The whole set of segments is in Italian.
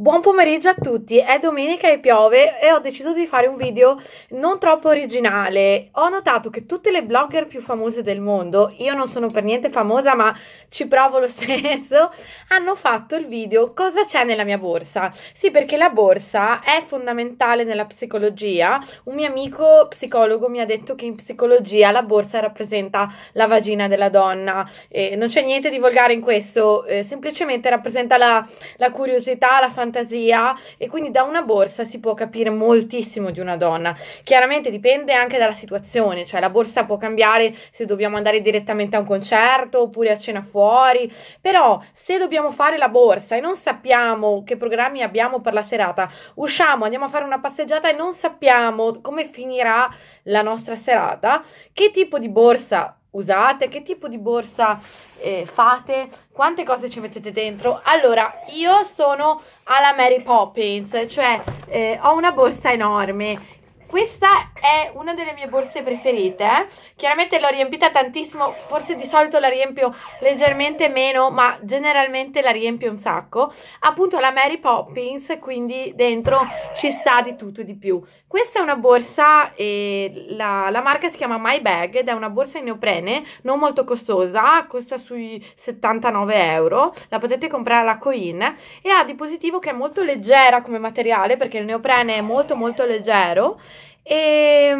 Buon pomeriggio a tutti, è domenica e piove e ho deciso di fare un video non troppo originale. Ho notato che tutte le blogger più famose del mondo, io non sono per niente famosa ma ci provo lo stesso, hanno fatto il video cosa c'è nella mia borsa. Sì perché la borsa è fondamentale nella psicologia, un mio amico psicologo mi ha detto che in psicologia la borsa rappresenta la vagina della donna. Eh, non c'è niente di volgare in questo, eh, semplicemente rappresenta la, la curiosità, la fantasia fantasia e quindi da una borsa si può capire moltissimo di una donna. Chiaramente dipende anche dalla situazione, cioè la borsa può cambiare se dobbiamo andare direttamente a un concerto oppure a cena fuori, però se dobbiamo fare la borsa e non sappiamo che programmi abbiamo per la serata, usciamo, andiamo a fare una passeggiata e non sappiamo come finirà la nostra serata, che tipo di borsa usate, che tipo di borsa eh, fate, quante cose ci mettete dentro. Allora, io sono alla Mary Poppins, cioè eh, ho una borsa enorme questa è una delle mie borse preferite, eh. chiaramente l'ho riempita tantissimo, forse di solito la riempio leggermente meno, ma generalmente la riempio un sacco. Appunto la Mary Poppins, quindi dentro ci sta di tutto e di più. Questa è una borsa, eh, la, la, marca si chiama My Bag ed è una borsa in neoprene, non molto costosa, costa sui 79 euro, la potete comprare alla Coin e ha di positivo che è molto leggera come materiale perché il neoprene è molto molto leggero Eh,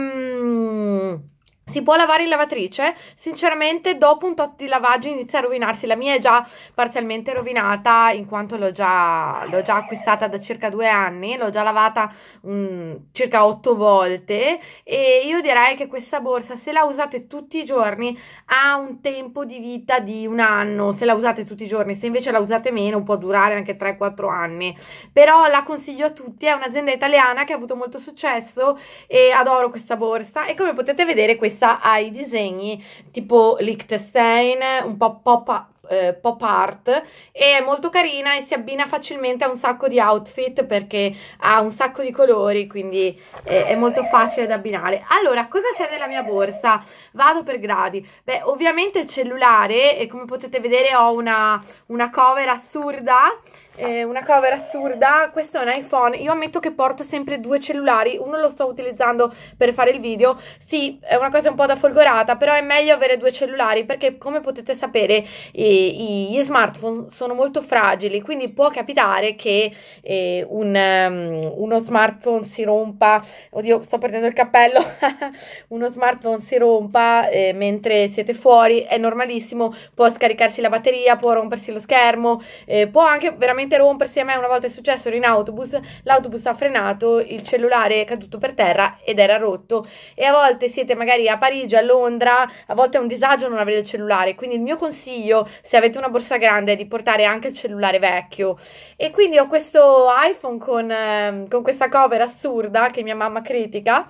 Si può lavare in lavatrice? Sinceramente dopo un tot di lavaggio inizia a rovinarsi, la mia è già parzialmente rovinata in quanto l'ho già, già, acquistata da circa due anni, l'ho già lavata um, circa otto volte e io direi che questa borsa se la usate tutti i giorni ha un tempo di vita di un anno, se la usate tutti i giorni, se invece la usate meno può durare anche 3-4 anni, però la consiglio a tutti, è un'azienda italiana che ha avuto molto successo e adoro questa borsa e come potete vedere questa pensa ai disegni tipo Lichtenstein, un po' pop, eh, pop art e è molto carina e si abbina facilmente a un sacco di outfit perché ha un sacco di colori quindi eh, è molto facile da abbinare allora cosa c'è nella mia borsa? vado per gradi beh ovviamente il cellulare e come potete vedere ho una, una cover assurda eh, una cover assurda, questo è un iPhone, io ammetto che porto sempre due cellulari, uno lo sto utilizzando per fare il video, sì è una cosa un po' da folgorata, però è meglio avere due cellulari perché come potete sapere eh, gli smartphone sono molto fragili, quindi può capitare che eh, un, um, uno smartphone si rompa, oddio sto perdendo il cappello, uno smartphone si rompa eh, mentre siete fuori, è normalissimo, può scaricarsi la batteria, può rompersi lo schermo, eh, può anche veramente interrompersi, a me una volta è successo, ero in autobus, l'autobus ha frenato, il cellulare è caduto per terra ed era rotto e a volte siete magari a Parigi, a Londra, a volte è un disagio non avere il cellulare, quindi il mio consiglio se avete una borsa grande è di portare anche il cellulare vecchio e quindi ho questo iPhone con, ehm, con questa cover assurda che mia mamma critica,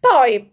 poi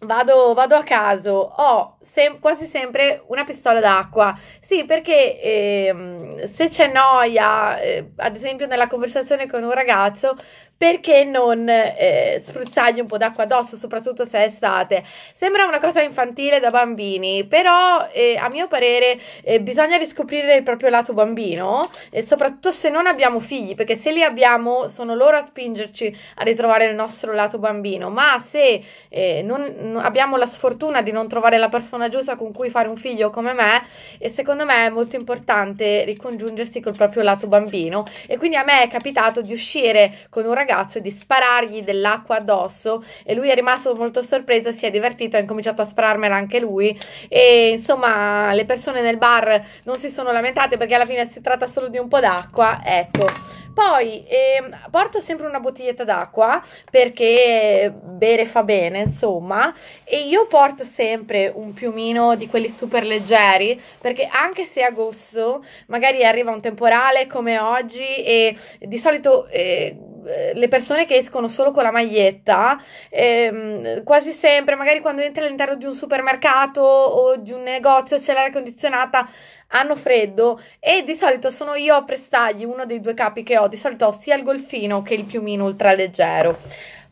vado, vado a caso, ho sem- quasi sempre una pistola d'acqua. Sì, perché eh, se c'è noia, eh, ad esempio nella conversazione con un ragazzo, perché non eh, spruzzargli un po' d'acqua addosso, soprattutto se è estate. Sembra una cosa infantile da bambini, però eh, a mio parere eh, bisogna riscoprire il proprio lato bambino, e eh, soprattutto se non abbiamo figli, perché se li abbiamo sono loro a spingerci a ritrovare il nostro lato bambino, ma se eh, non, abbiamo la sfortuna di non trovare la persona giusta con cui fare un figlio come me, e eh, secondo me è molto importante ricongiungersi col proprio lato bambino e quindi a me è capitato di uscire con un ragazzo ragazzo e di sparargli dell'acqua addosso e lui è rimasto molto sorpreso, si è divertito, ha incominciato a spararmela anche lui e insomma le persone nel bar non si sono lamentate perché alla fine si tratta solo di un po' d'acqua, ecco. Poi ehm, porto sempre una bottiglietta d'acqua perché bere fa bene, insomma, e io porto sempre un piumino di quelli super leggeri perché anche se è agosto magari arriva un temporale come oggi e di solito eh, eh, le persone che escono solo con la maglietta, ehm, quasi sempre, magari quando entri all'interno di un supermercato o di un negozio c'è l'aria condizionata, hanno freddo e di solito sono io a prestargli uno dei due capi che ho, di solito ho sia il golfino che il piumino ultraleggero.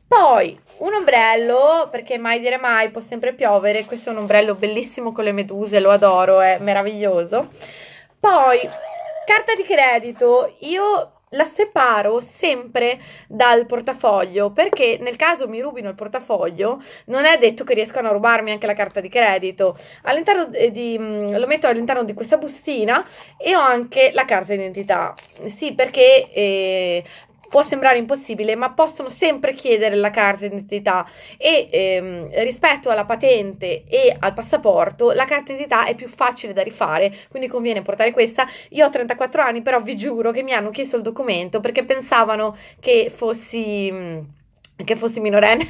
Poi un ombrello, perché mai dire mai, può sempre piovere, questo è un ombrello bellissimo con le meduse, lo adoro, è meraviglioso. Poi carta di credito, io la separo sempre dal portafoglio perché nel caso mi rubino il portafoglio non è detto che riescano a rubarmi anche la carta di credito all'interno eh, di, mm, lo metto all'interno di questa bustina e ho anche la carta d'identità sì perché eh, può sembrare impossibile, ma possono sempre chiedere la carta d'identità e ehm, rispetto alla patente e al passaporto la carta d'identità è più facile da rifare, quindi conviene portare questa. Io ho 34 anni, però vi giuro che mi hanno chiesto il documento perché pensavano che fossi che fossi minorenne,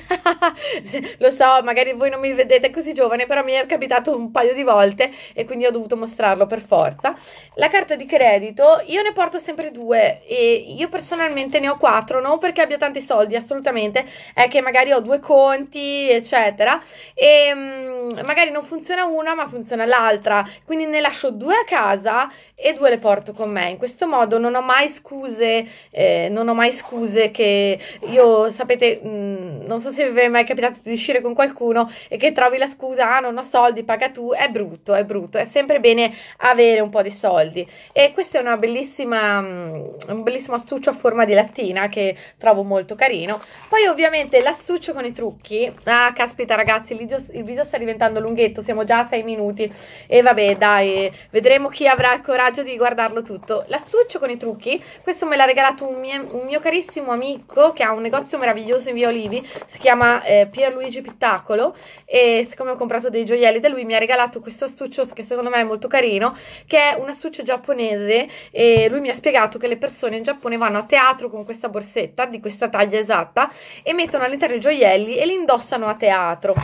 lo so, magari voi non mi vedete così giovane, però mi è capitato un paio di volte e quindi ho dovuto mostrarlo per forza. La carta di credito, io ne porto sempre due e io personalmente ne ho quattro, non perché abbia tanti soldi, assolutamente, è che magari ho due conti, eccetera, e mm, magari non funziona una ma funziona l'altra, quindi ne lascio due a casa e due le porto con me. In questo modo non ho mai scuse, eh, non ho mai scuse che io, sapete Mm, non so se vi è mai capitato di uscire con qualcuno e che trovi la scusa, ah non ho soldi, paga tu, è brutto, è brutto, è sempre bene avere un po' di soldi. E questo è una bellissima, mm, un bellissimo astuccio a forma di lattina che trovo molto carino. Poi ovviamente l'astuccio con i trucchi, ah caspita ragazzi, il video, il video sta diventando lunghetto, siamo già a 6 minuti e vabbè dai, vedremo chi avrà il coraggio di guardarlo tutto. L'astuccio con i trucchi, questo me l'ha regalato un mio, un mio carissimo amico che ha un negozio meraviglioso corso in via Olivi, si chiama eh, Pierluigi Pittacolo e siccome ho comprato dei gioielli da lui mi ha regalato questo astuccio che secondo me è molto carino, che è un astuccio giapponese e lui mi ha spiegato che le persone in Giappone vanno a teatro con questa borsetta di questa taglia esatta e mettono all'interno i gioielli e li indossano a teatro.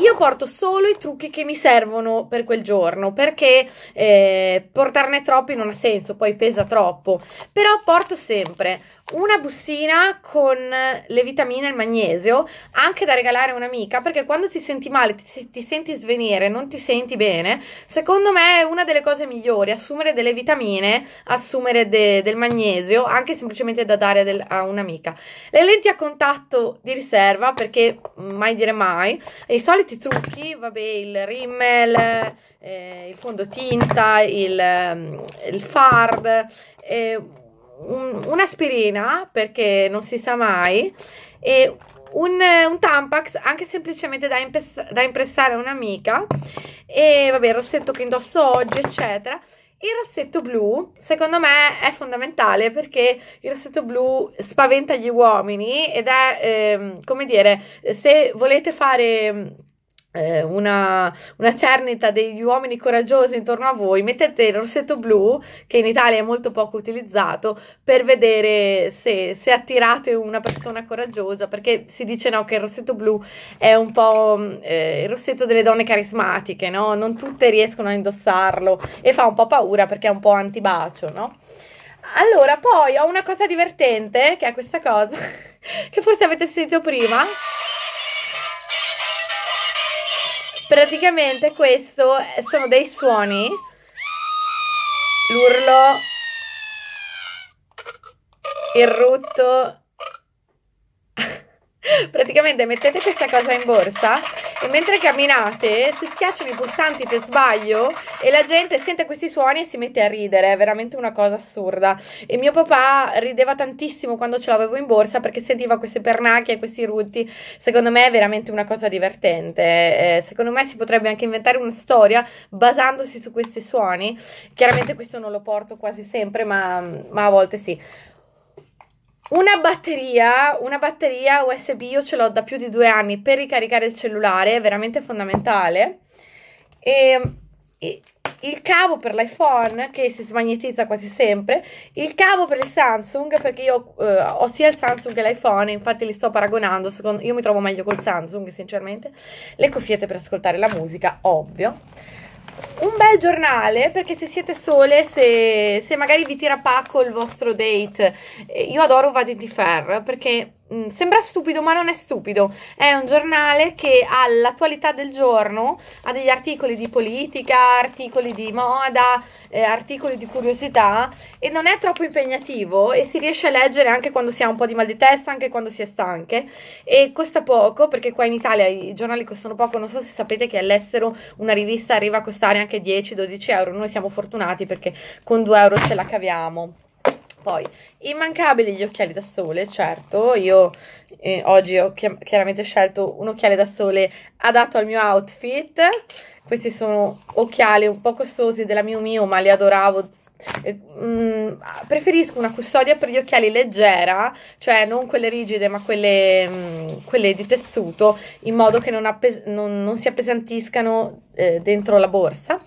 Io porto solo i trucchi che mi servono per quel giorno perché eh, portarne troppi non ha senso, poi pesa troppo, però porto sempre una bustina con le vitamine e il magnesio, anche da regalare a un'amica, perché quando ti senti male, ti, ti, senti svenire, non ti senti bene, secondo me è una delle cose migliori, assumere delle vitamine, assumere de, del magnesio, anche semplicemente da dare del, a un'amica. Le lenti a contatto di riserva, perché mai dire mai, e i soliti trucchi, vabbè, il rimmel, eh, il fondotinta, il, mm, il fard... Eh, un, un'aspirina, perché non si sa mai, e un, un Tampax anche semplicemente da, impes- da impressare a un'amica, e vabbè il rossetto che indosso oggi, eccetera. Il rossetto blu, secondo me, è fondamentale perché il rossetto blu spaventa gli uomini ed è, ehm, come dire, se volete fare eh, una, una, cernita degli uomini coraggiosi intorno a voi, mettete il rossetto blu, che in Italia è molto poco utilizzato, per vedere se, se attirate una persona coraggiosa, perché si dice no, che il rossetto blu è un po' mm, eh, il rossetto delle donne carismatiche, no? non tutte riescono a indossarlo e fa un po' paura perché è un po' antibacio, no? Allora, poi ho una cosa divertente, che è questa cosa, che forse avete sentito prima. praticamente questo eh, sono dei suoni l'urlo il rutto praticamente mettete questa cosa in borsa e mentre camminate si schiacciano i pulsanti per sbaglio e la gente sente questi suoni e si mette a ridere, è veramente una cosa assurda. E mio papà rideva tantissimo quando ce l'avevo in borsa perché sentiva queste pernacchie e questi rutti. Secondo me è veramente una cosa divertente. Eh, secondo me si potrebbe anche inventare una storia basandosi su questi suoni. Chiaramente questo non lo porto quasi sempre, ma, ma a volte sì. Una batteria, una batteria USB io ce l'ho da più di due anni per ricaricare il cellulare, è veramente fondamentale. E, ehm, e il cavo per l'iPhone che si smagnetizza quasi sempre, il cavo per il Samsung perché io eh, ho sia il Samsung che l'iPhone, infatti li sto paragonando, secondo, io mi trovo meglio col Samsung sinceramente, le cuffiette per ascoltare la musica, ovvio un bel giornale perché se siete sole, se, se magari vi tira pacco il vostro date, eh, io adoro Vadi di Fer perché Mm, sembra stupido, ma non è stupido. È un giornale che ha l'attualità del giorno, ha degli articoli di politica, articoli di moda, eh, articoli di curiosità e non è troppo impegnativo e si riesce a leggere anche quando si ha un po' di mal di testa, anche quando si è stanche e costa poco perché qua in Italia i giornali costano poco, non so se sapete che all'estero una rivista arriva a costare anche 10-12 euro, noi siamo fortunati perché con 2 euro ce la caviamo. Poi, immancabili gli occhiali da sole, certo, io eh, oggi ho chi chiaramente scelto un occhiale da sole adatto al mio outfit. Questi sono occhiali un po' costosi della Miu Miu, ma li adoravo eh, mm, preferisco una custodia per gli occhiali leggera, cioè non quelle rigide ma quelle, mm, quelle di tessuto, in modo che non, non, non si appesantiscano eh, dentro la borsa.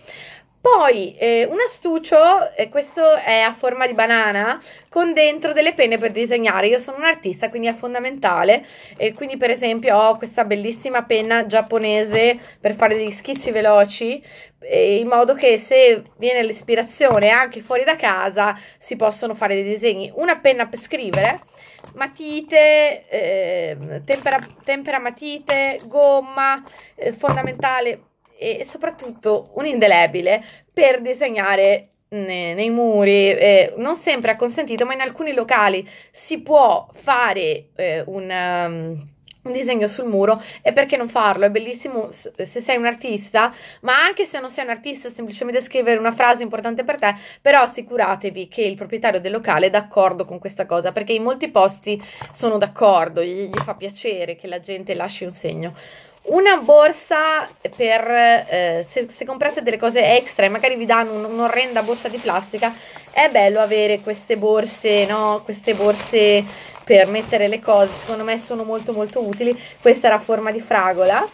Poi eh, un astuccio, eh, questo è a forma di banana, con dentro delle penne per disegnare. Io sono un artista, quindi è fondamentale. E quindi per esempio ho questa bellissima penna giapponese per fare degli schizzi veloci, eh, in modo che se viene l'ispirazione anche fuori da casa si possono fare dei disegni. Una penna per scrivere, matite, ehm, tempera, tempera matite, gomma, eh, fondamentale e soprattutto un indelebile per disegnare mm, nei, nei muri, eh, non sempre è consentito, ma in alcuni locali si può fare eh, un, um, un, disegno sul muro e perché non farlo? È bellissimo se sei un artista, ma anche se non sei un artista, semplicemente scrivere una frase importante per te, però assicuratevi che il proprietario del locale è d'accordo con questa cosa, perché in molti posti sono d'accordo, gli, gli fa piacere che la gente lasci un segno una borsa per eh, se, se, comprate delle cose extra e magari vi danno un'orrenda borsa di plastica è bello avere queste borse no queste borse per mettere le cose secondo me sono molto molto utili questa era a forma di fragola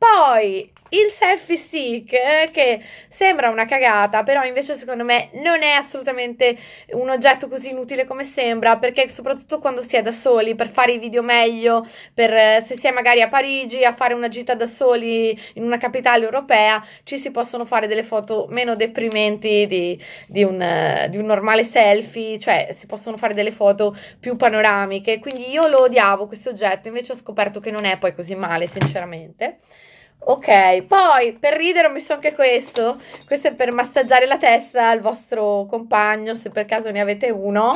poi il selfie stick, eh, che sembra una cagata, però invece secondo me non è assolutamente un oggetto così inutile come sembra, perché soprattutto quando si è da soli, per fare i video meglio, per, eh, se si è magari a Parigi a fare una gita da soli in una capitale europea, ci si possono fare delle foto meno deprimenti di, di, un, eh, di un normale selfie, cioè si possono fare delle foto più panoramiche, quindi io lo odiavo questo oggetto, invece ho scoperto che non è poi così male, sinceramente. Ok, poi per ridere ho messo anche questo. Questo è per massaggiare la testa al vostro compagno, se per caso ne avete uno.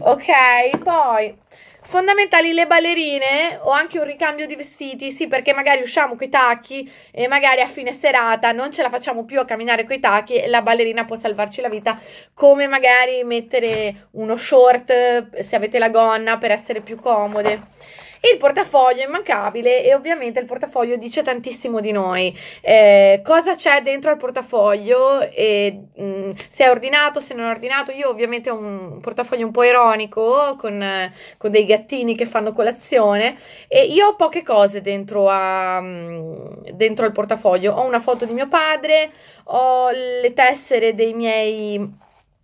Ok, poi fondamentali le ballerine o anche un ricambio di vestiti, sì, perché magari usciamo coi tacchi e magari a fine serata non ce la facciamo più a camminare coi tacchi e la ballerina può salvarci la vita, come magari mettere uno short se avete la gonna per essere più comode. Il portafoglio è immancabile e ovviamente il portafoglio dice tantissimo di noi. Eh, cosa c'è dentro al portafoglio? E, mh, mm, se è ordinato, se non è ordinato. Io ovviamente ho un portafoglio un po' ironico con, con dei gattini che fanno colazione e io ho poche cose dentro, a, mm, dentro al portafoglio. Ho una foto di mio padre, ho le tessere dei miei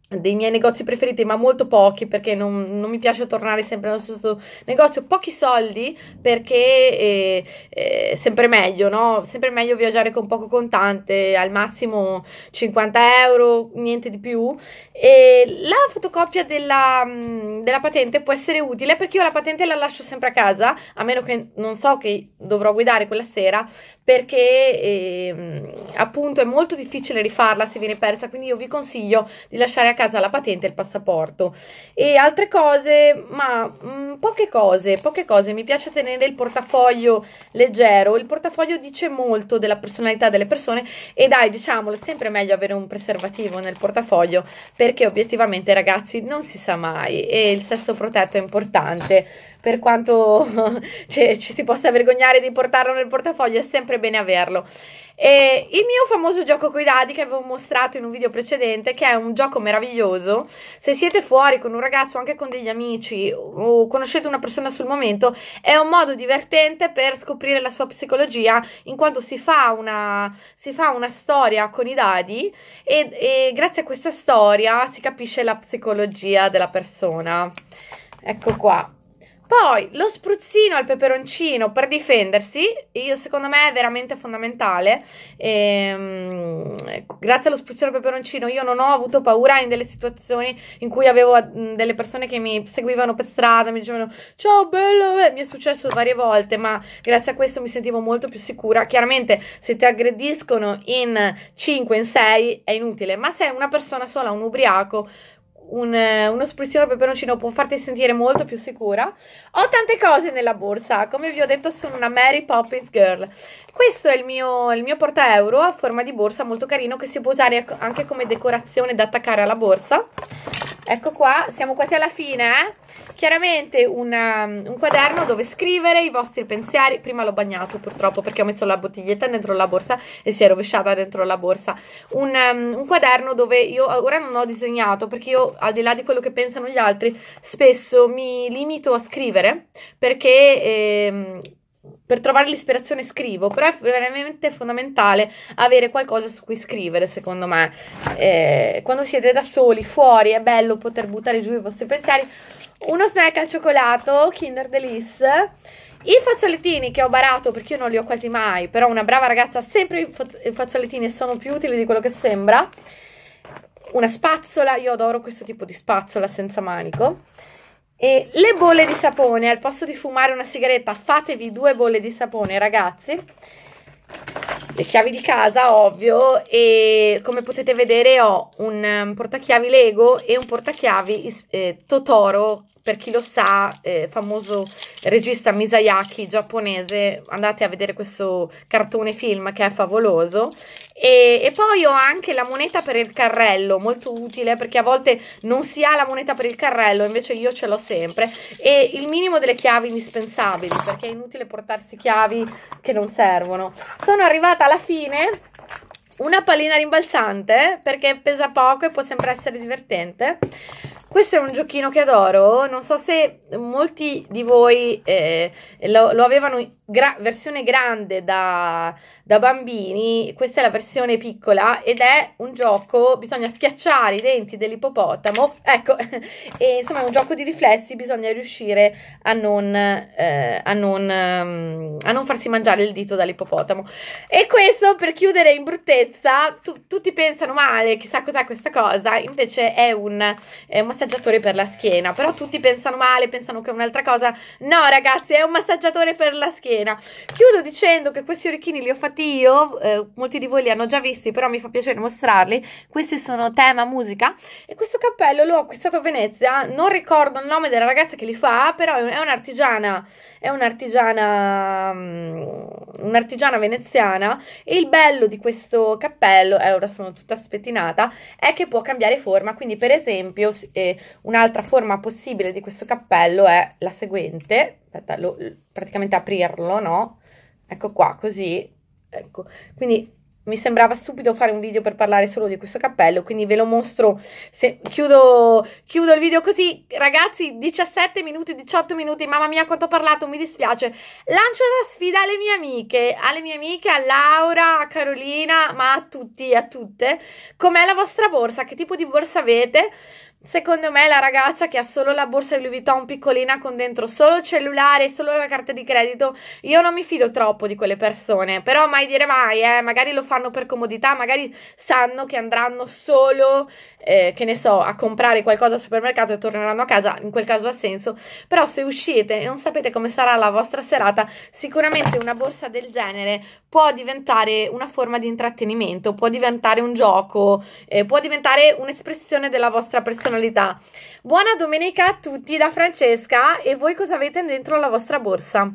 dei miei negozi preferiti, ma molto pochi perché non, non mi piace tornare sempre allo stesso negozio. Pochi soldi perché è, eh, è eh, sempre meglio, no? Sempre meglio viaggiare con poco contante, al massimo 50 euro, niente di più. E la fotocopia della, mm, della patente può essere utile perché io la patente la lascio sempre a casa, a meno che non so che dovrò guidare quella sera, perché eh, appunto è molto difficile rifarla se viene persa. Quindi io vi consiglio di lasciare a casa la patente e il passaporto e altre cose, ma mh, mm, poche cose, poche cose. Mi piace tenere il portafoglio leggero, il portafoglio dice molto della personalità delle persone e dai, diciamolo, è sempre meglio avere un preservativo nel portafoglio perché obiettivamente ragazzi non si sa mai e il sesso protetto è importante per quanto cioè, ci si possa vergognare di portarlo nel portafoglio, è sempre bene averlo. E il mio famoso gioco coi dadi che avevo mostrato in un video precedente, che è un gioco meraviglioso. Se siete fuori con un ragazzo, anche con degli amici, o conoscete una persona sul momento, è un modo divertente per scoprire la sua psicologia, in quanto si fa una, si fa una storia con i dadi e, e grazie a questa storia si capisce la psicologia della persona. Ecco qua. Poi lo spruzzino al peperoncino per difendersi, io, secondo me è veramente fondamentale. E, ehm, grazie allo spruzzino al peperoncino io non ho avuto paura in delle situazioni in cui avevo mm, delle persone che mi seguivano per strada, mi dicevano ciao bello, eh. mi è successo varie volte, ma grazie a questo mi sentivo molto più sicura. Chiaramente se ti aggrediscono in 5, in 6 è inutile, ma se è una persona sola, un ubriaco, un, eh, uno spruzzino al peperoncino può farti sentire molto più sicura. Ho tante cose nella borsa, come vi ho detto sono una Mary Poppins girl. Questo è il mio, il mio portaeuro a forma di borsa molto carino che si può usare anche come decorazione da attaccare alla borsa. Ecco qua, siamo quasi alla fine, eh? chiaramente una, um, un quaderno dove scrivere i vostri pensieri. Prima l'ho bagnato purtroppo perché ho messo la bottiglietta dentro la borsa e si è rovesciata dentro la borsa. Un, um, un quaderno dove io ora non ho disegnato perché io al di là di quello che pensano gli altri spesso mi limito a scrivere perché... Ehm, per trovare l'ispirazione scrivo, però è veramente fondamentale avere qualcosa su cui scrivere, secondo me. Eh, quando siete da soli, fuori, è bello poter buttare giù i vostri pensieri, uno snack al cioccolato Kinder Delice, i fazzolettini che ho barato perché io non li ho quasi mai, però una brava ragazza ha sempre i fazzolettini e sono più utili di quello che sembra, una spazzola, io adoro questo tipo di spazzola senza manico, e le bolle di sapone, al posto di fumare una sigaretta fatevi due bolle di sapone ragazzi, le chiavi di casa, ovvio, e come potete vedere ho un, un um, portachiavi Lego e un portachiavi eh, Totoro, per chi lo sa, eh, famoso regista Misayaki giapponese, andate a vedere questo cartone film che è favoloso, e, e, poi ho anche la moneta per il carrello, molto utile perché a volte non si ha la moneta per il carrello, invece io ce l'ho sempre. E il minimo delle chiavi indispensabili perché è inutile portarsi chiavi che non servono. Sono arrivata alla fine. Una pallina rimbalzante perché pesa poco e può sempre essere divertente questo è un giochino che adoro, non so se molti di voi eh, lo, lo, avevano gra versione grande da, da, bambini, questa è la versione piccola ed è un gioco, bisogna schiacciare i denti dell'ippopotamo, ecco, e insomma è un gioco di riflessi, bisogna riuscire a non, eh, a non, ehm, a non farsi mangiare il dito dall'ippopotamo. E questo per chiudere in bruttezza, tu, tutti pensano male, chissà cos'è questa cosa, invece è un... È un massaggiatore per la schiena, però tutti pensano male, pensano che è un'altra cosa, no ragazzi è un massaggiatore per la schiena. Chiudo dicendo che questi orecchini li ho fatti io, eh, molti di voi li hanno già visti, però mi fa piacere mostrarli, questi sono tema musica e questo cappello l'ho acquistato a Venezia, non ricordo il nome della ragazza che li fa, però è un'artigiana, è un'artigiana, mm, un'artigiana veneziana e il bello di questo cappello, eh, ora sono tutta spettinata, è che può cambiare forma, quindi per esempio eh, un'altra forma possibile di questo cappello è la seguente, aspetta, lo, praticamente aprirlo, no? Ecco qua, così, ecco, quindi mi sembrava subito fare un video per parlare solo di questo cappello, quindi ve lo mostro, se, chiudo, chiudo, il video così, ragazzi, 17 minuti, 18 minuti, mamma mia quanto ho parlato, mi dispiace, lancio la sfida alle mie amiche, alle mie amiche, a Laura, a Carolina, ma a tutti a tutte, com'è la vostra borsa, che tipo di borsa avete? Secondo me la ragazza che ha solo la borsa di Louis Vuitton piccolina con dentro solo il cellulare, e solo la carta di credito, io non mi fido troppo di quelle persone, però mai dire mai, eh, magari lo fanno per comodità, magari sanno che andranno solo, eh, che ne so, a comprare qualcosa al supermercato e torneranno a casa, in quel caso ha senso, però se uscite e non sapete come sarà la vostra serata, sicuramente una borsa del genere può diventare una forma di intrattenimento, può diventare un gioco, eh, può diventare un'espressione della vostra personalità. Buona domenica a tutti da Francesca e voi cosa avete dentro la vostra borsa?